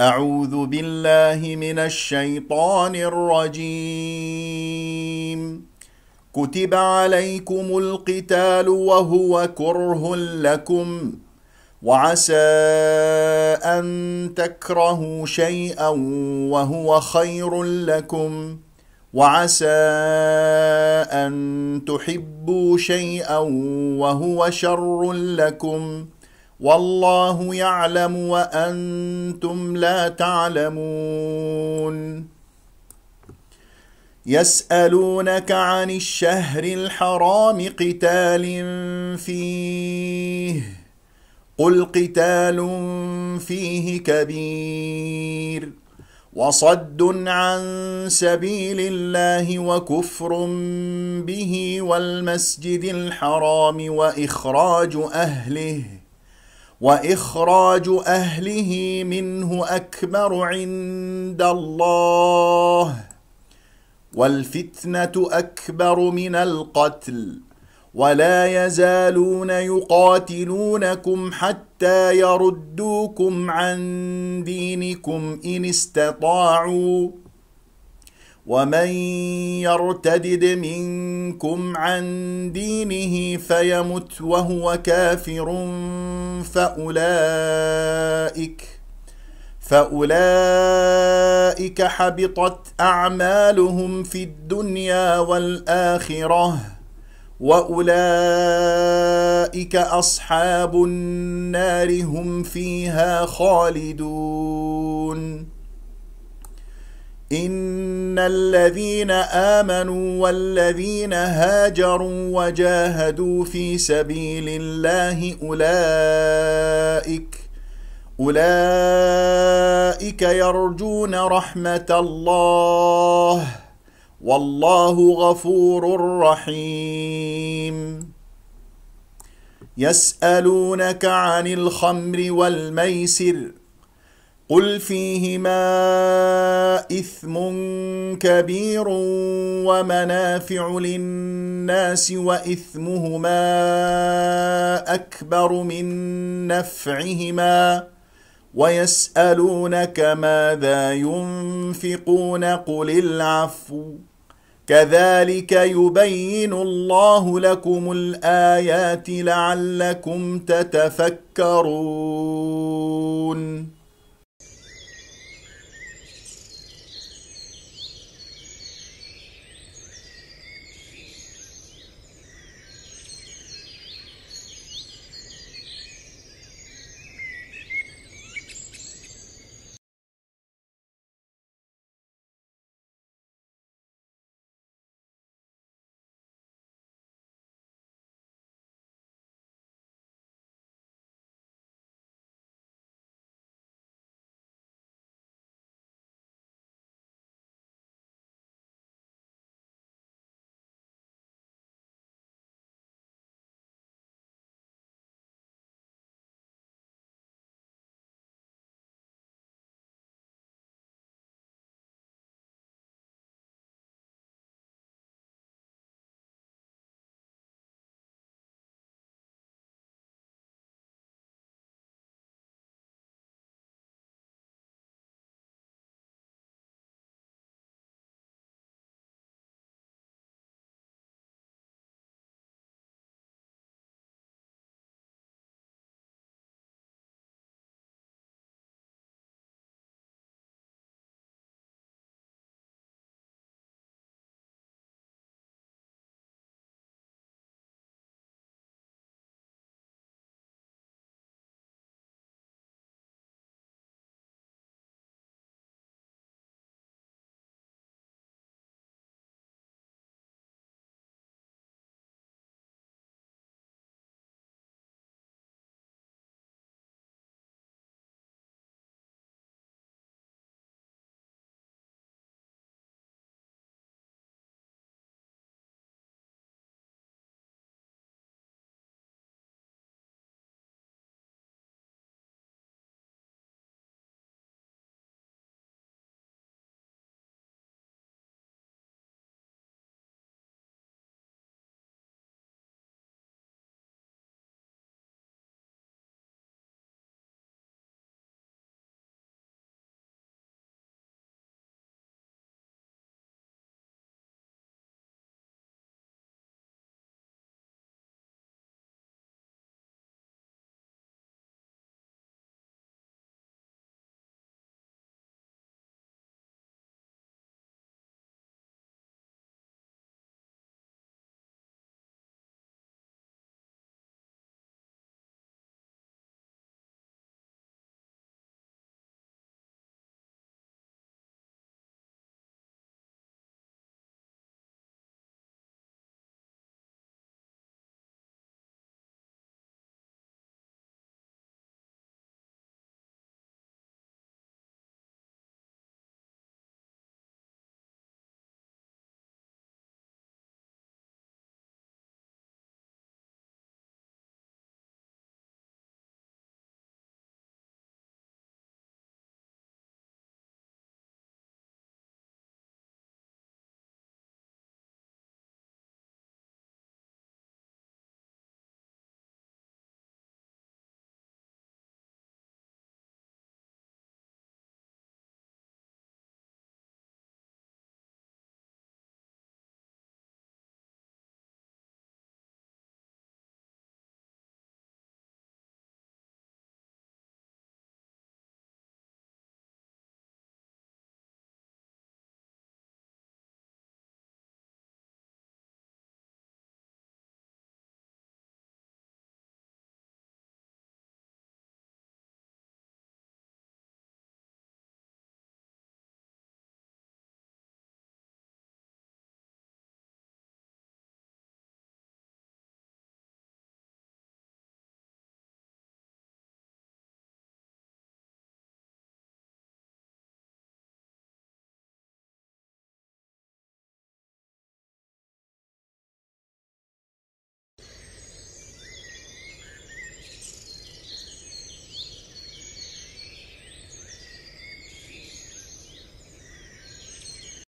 أعوذ بالله من الشيطان الرجيم كتب عليكم القتال وهو كره لكم وعسى أن تكرهوا شيئا وهو خير لكم وعسى أن تحبوا شيئا وهو شر لكم والله يعلم وانتم لا تعلمون يسالونك عن الشهر الحرام قتال فيه قل قتال فيه كبير وصد عن سبيل الله وكفر به والمسجد الحرام واخراج اهله واخراج اهله منه اكبر عند الله والفتنه اكبر من القتل ولا يزالون يقاتلونكم حتى يردوكم عن دينكم ان استطاعوا ومن يرتدد منكم عن دينه فيمت وهو كافر فأولئك فأولئك حبطت أعمالهم في الدنيا والآخرة وأولئك أصحاب النار هم فيها خالدون إن الذين آمنوا والذين هاجروا وجاهدوا في سبيل الله أولئك أولئك يرجون رحمة الله والله غفور رحيم يسألونك عن الخمر والميسر قل فيهما إثم كبير ومنافع للناس وإثمهما أكبر من نفعهما ويسألونك ماذا ينفقون قل العفو كذلك يبين الله لكم الآيات لعلكم تتفكرون